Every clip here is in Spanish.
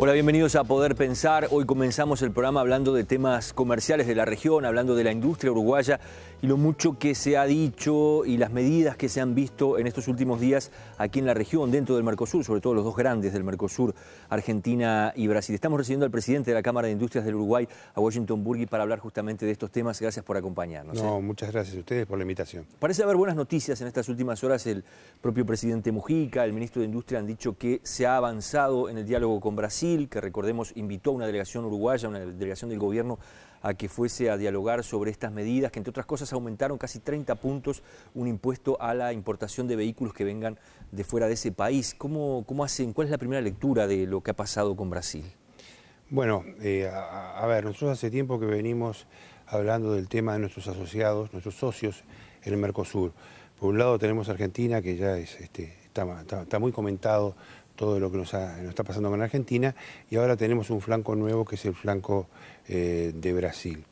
Hola, bienvenidos a Poder Pensar. Hoy comenzamos el programa hablando de temas comerciales de la región, hablando de la industria uruguaya y lo mucho que se ha dicho y las medidas que se han visto en estos últimos días aquí en la región, dentro del Mercosur, sobre todo los dos grandes del Mercosur, Argentina y Brasil. Estamos recibiendo al presidente de la Cámara de Industrias del Uruguay, a Washington Burgi, para hablar justamente de estos temas. Gracias por acompañarnos. No, ¿eh? muchas gracias a ustedes por la invitación. Parece haber buenas noticias en estas últimas horas. El propio presidente Mujica, el ministro de Industria han dicho que se ha avanzado en el diálogo con Brasil que recordemos invitó a una delegación uruguaya, una delegación del gobierno, a que fuese a dialogar sobre estas medidas, que entre otras cosas aumentaron casi 30 puntos un impuesto a la importación de vehículos que vengan de fuera de ese país. ¿Cómo, cómo hacen? ¿Cuál es la primera lectura de lo que ha pasado con Brasil? Bueno, eh, a, ver, nosotros hace tiempo que venimos hablando del tema de nuestros asociados, nuestros socios en el Mercosur. Por un lado tenemos Argentina, que ya este, está, muy comentado todo lo que nos, está pasando con Argentina y ahora tenemos un flanco nuevo que es el flanco eh, de Brasil.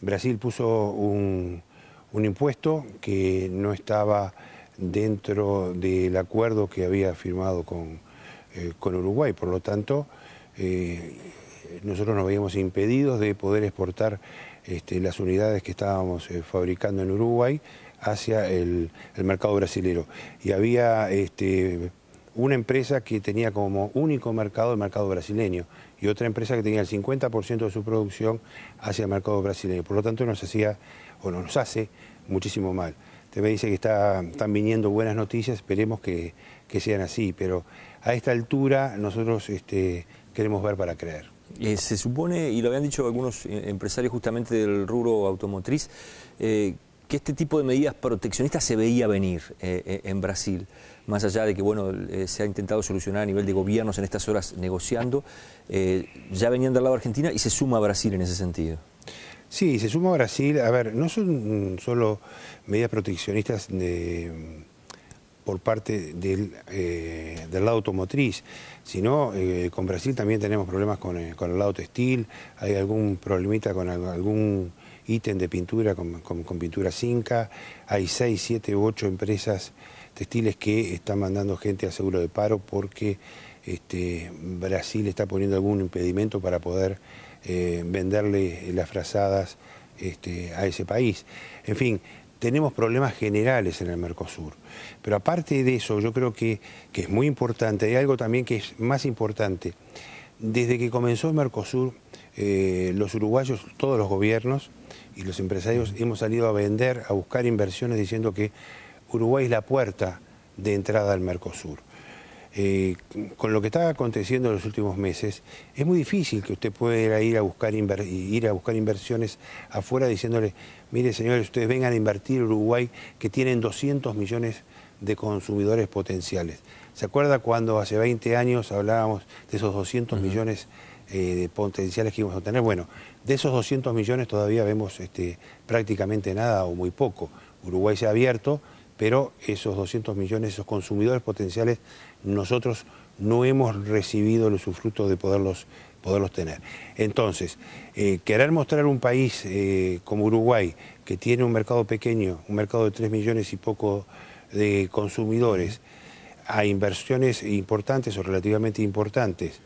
Brasil puso un, impuesto que no estaba dentro del acuerdo que había firmado con, eh, Uruguay, por lo tanto eh, nosotros nos veíamos impedidos de poder exportar este, las unidades que estábamos fabricando en Uruguay hacia el, mercado brasilero. Y había este, una empresa que tenía como único mercado el mercado brasileño y otra empresa que tenía el 50% de su producción hacia el mercado brasileño. Por lo tanto, nos hacía o nos hace muchísimo mal. Usted me dice que están viniendo buenas noticias, esperemos que, sean así, pero a esta altura nosotros este, queremos ver para creer. Eh, se supone, y lo habían dicho algunos eh, empresarios justamente del rubro automotriz, eh, que este tipo de medidas proteccionistas se veía venir eh, eh, en Brasil, más allá de que bueno, eh, se ha intentado solucionar a nivel de gobiernos en estas horas negociando, ya venían del lado argentino y se suma a Brasil en ese sentido. Sí, se suma a Brasil. A ver, no son solo medidas proteccionistas por parte del, lado automotriz, sino con Brasil también tenemos problemas con, con el lado textil, hay algún problemita con algún ítem de pintura con, pintura cinca, Hay 6, 7, 8 empresas textiles que están mandando gente a seguro de paro porque este, Brasil está poniendo algún impedimento para poder eh, venderle las frazadas este, a ese país. En fin, tenemos problemas generales en el Mercosur. Pero aparte de eso, yo creo que, que es muy importante, hay algo también que es más importante. Desde que comenzó el Mercosur, eh, los uruguayos, todos los gobiernos y los empresarios hemos salido a vender, a buscar inversiones diciendo que Uruguay es la puerta de entrada al Mercosur. Eh, con lo que está aconteciendo en los últimos meses, es muy difícil que usted pueda ir a buscar, ir a buscar inversiones afuera diciéndole, mire señores, ustedes vengan a invertir Uruguay que tienen 200 millones de consumidores potenciales. ¿Se acuerda cuando hace 20 años hablábamos de esos 200 millones eh, potenciales que íbamos a tener. Bueno, de esos 200 millones todavía vemos este, prácticamente nada o muy poco. Uruguay se ha abierto, pero esos 200 millones, esos consumidores potenciales, nosotros no hemos recibido el usufructo de poderlos, poderlos tener. Entonces, eh, querer mostrar un país eh, como Uruguay, que tiene un mercado pequeño, un mercado de 3 millones y poco de consumidores, a inversiones importantes o relativamente importantes,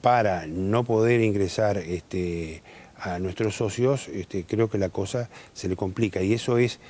para no poder ingresar este, a nuestros socios, este, creo que la cosa se le complica. Y eso es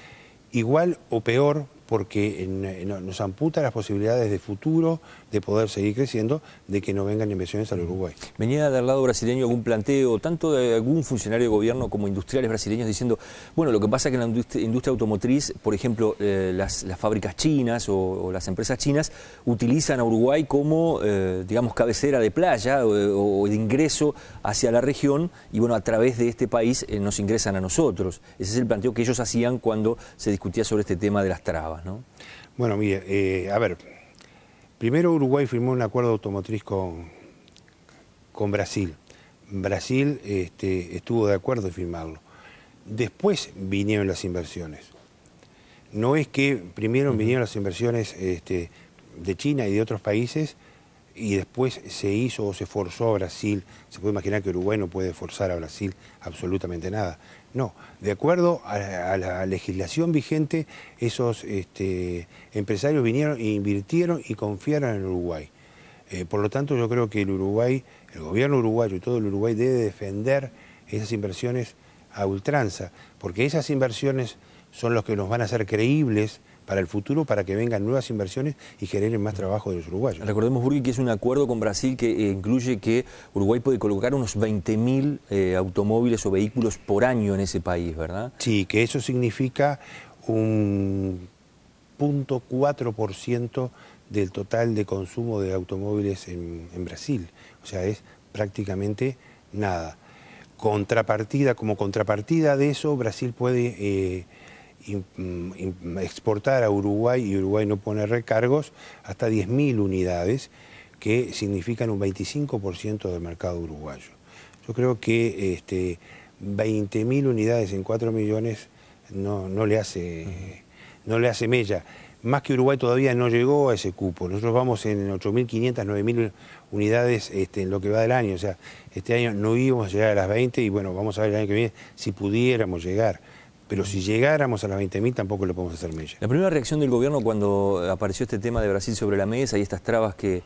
igual o peor porque eh, nos amputa las posibilidades de futuro de poder seguir creciendo, de que no vengan inversiones al Uruguay. Venía del lado brasileño algún planteo, tanto de algún funcionario de gobierno como industriales brasileños, diciendo, bueno, lo que pasa es que en la industria, automotriz, por ejemplo, eh, las, fábricas chinas o, las empresas chinas utilizan a Uruguay como, eh, digamos, cabecera de playa o, de ingreso hacia la región y, bueno, a través de este país nos ingresan a nosotros. Ese es el planteo que ellos hacían cuando se discutía sobre este tema de las trabas. Bueno, mire, eh, a ver, primero Uruguay firmó un acuerdo automotriz con, Brasil. Brasil este, estuvo de acuerdo en firmarlo. Después vinieron las inversiones. No es que primero vinieron las inversiones este, de China y de otros países y después se hizo o se forzó a Brasil. Se puede imaginar que Uruguay no puede forzar a Brasil absolutamente nada. No, de acuerdo a, la legislación vigente, esos este, empresarios vinieron e invirtieron y confiaron en Uruguay. Eh, por lo tanto, yo creo que el Uruguay, el gobierno uruguayo y todo el Uruguay debe defender esas inversiones a ultranza, porque esas inversiones son los que nos van a hacer creíbles para el futuro, para que vengan nuevas inversiones y generen más trabajo de los uruguayos. Recordemos, Burgui, que es un acuerdo con Brasil que eh, incluye que Uruguay puede colocar unos 20.000 eh, automóviles o vehículos por año en ese país, ¿verdad? Sí, que eso significa un 0.4% del total de consumo de automóviles en, Brasil. O sea, es prácticamente nada. Contrapartida, como contrapartida de eso, Brasil puede eh, exportar a Uruguay y Uruguay no pone recargos hasta 10.000 unidades, que significan un 25% del mercado uruguayo. Yo creo que este, 20.000 unidades en 4 millones no, no, le hace, no le hace mella. Más que Uruguay todavía no llegó a ese cupo. Nosotros vamos en 8.500, 9.000 unidades este, en lo que va del año. O sea, este año no íbamos a llegar a las 20 y bueno, vamos a ver el año que viene si pudiéramos llegar pero si llegáramos a las 20.000 tampoco lo podemos hacer mella. La primera reacción del gobierno cuando apareció este tema de Brasil sobre la mesa y estas trabas que,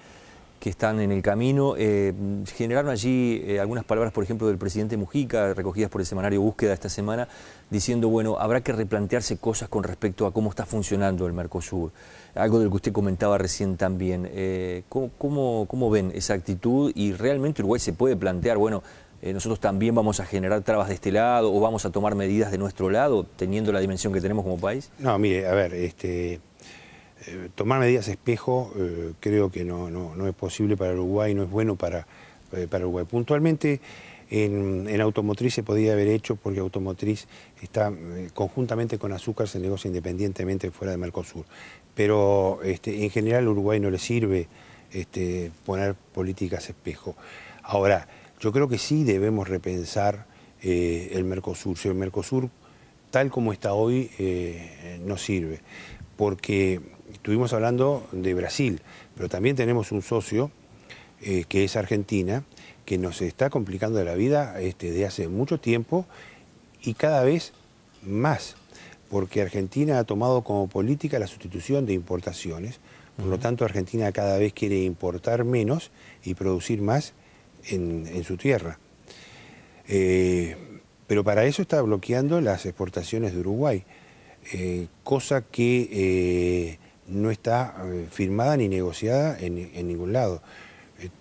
que están en el camino, eh, generaron allí eh, algunas palabras, por ejemplo, del presidente Mujica, recogidas por el semanario Búsqueda esta semana, diciendo, bueno, habrá que replantearse cosas con respecto a cómo está funcionando el Mercosur, algo del que usted comentaba recién también. Eh, ¿cómo, cómo, cómo ven esa actitud y realmente Uruguay se puede plantear, bueno, eh, nosotros también vamos a generar trabas de este lado o vamos a tomar medidas de nuestro lado, teniendo la dimensión que tenemos como país? No, mire, a ver, este, eh, tomar medidas espejo eh, creo que no, es posible para Uruguay, no es bueno para, para Uruguay. Puntualmente, en, automotriz se podría haber hecho porque automotriz está conjuntamente con azúcar, se negocia independientemente fuera de Mercosur. Pero este, en general a Uruguay no le sirve este, poner políticas espejo. Ahora, yo creo que sí debemos repensar eh, el Mercosur. Si el Mercosur, tal como está hoy, eh, no sirve. Porque estuvimos hablando de Brasil, pero también tenemos un socio eh, que es Argentina, que nos está complicando la vida desde de hace mucho tiempo y cada vez más, porque Argentina ha tomado como política la sustitución de importaciones, por lo tanto Argentina cada vez quiere importar menos y producir más en, su tierra. Eh, pero para eso está bloqueando las exportaciones de Uruguay, eh, cosa que eh, no está firmada ni negociada en, en ningún lado.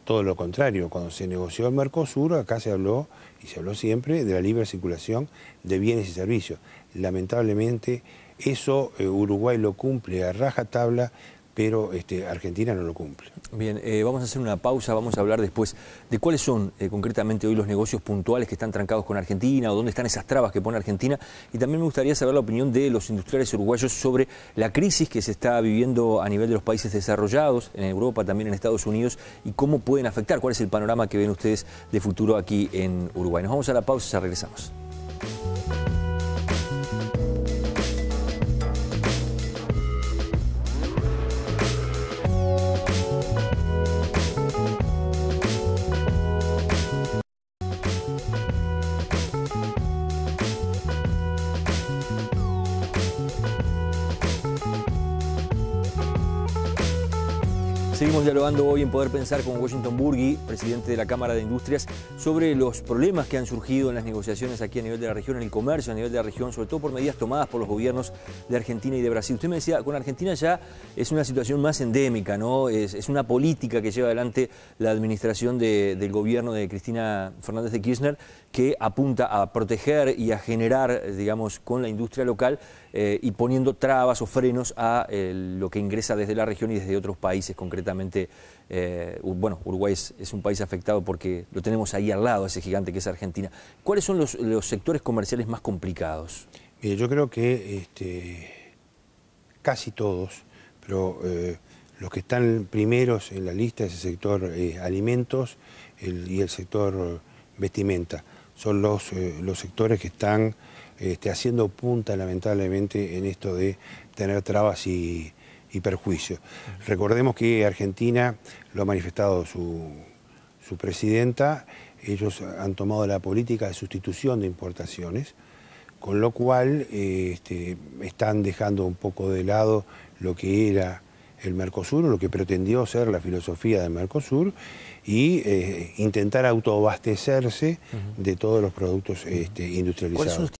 todo lo contrario, cuando se negoció el Mercosur, acá se habló, y se habló siempre, de la libre circulación de bienes y servicios. Lamentablemente, eso Uruguay lo cumple a rajatabla pero este, Argentina no lo cumple. Bien, eh, vamos a hacer una pausa, vamos a hablar después de cuáles son eh, concretamente hoy los negocios puntuales que están trancados con Argentina o dónde están esas trabas que pone Argentina. Y también me gustaría saber la opinión de los industriales uruguayos sobre la crisis que se está viviendo a nivel de los países desarrollados, en Europa, también en Estados Unidos, y cómo pueden afectar, cuál es el panorama que ven ustedes de futuro aquí en Uruguay. Nos vamos a la pausa, y regresamos. Seguimos dialogando hoy en Poder Pensar con Washington Burgi, presidente de la Cámara de Industrias, sobre los problemas que han surgido en las negociaciones aquí a nivel de la región, en el comercio a nivel de la región, sobre todo por medidas tomadas por los gobiernos de Argentina y de Brasil. Usted me decía, con Argentina ya es una situación más endémica, ¿no? Es, una política que lleva adelante la administración del gobierno de Cristina Fernández de Kirchner que apunta a proteger y a generar, digamos, con la industria local eh, y poniendo trabas o frenos a eh, lo que ingresa desde la región y desde otros países concretamente. Eh, bueno, Uruguay es, un país afectado porque lo tenemos ahí al lado, ese gigante que es Argentina. ¿Cuáles son los, sectores comerciales más complicados? Mire, yo creo que este, casi todos, pero eh, los que están primeros en la lista es el sector eh, alimentos y el sector vestimenta. Son los, sectores que están este, haciendo punta lamentablemente en esto de tener trabas y y perjuicio. Recordemos que Argentina, lo ha manifestado su, su presidenta, ellos han tomado la política de sustitución de importaciones, con lo cual este, están dejando un poco de lado lo que era el Mercosur, lo que pretendió ser la filosofía del Mercosur, y eh, intentar autoabastecerse de todos los productos este, industrializados.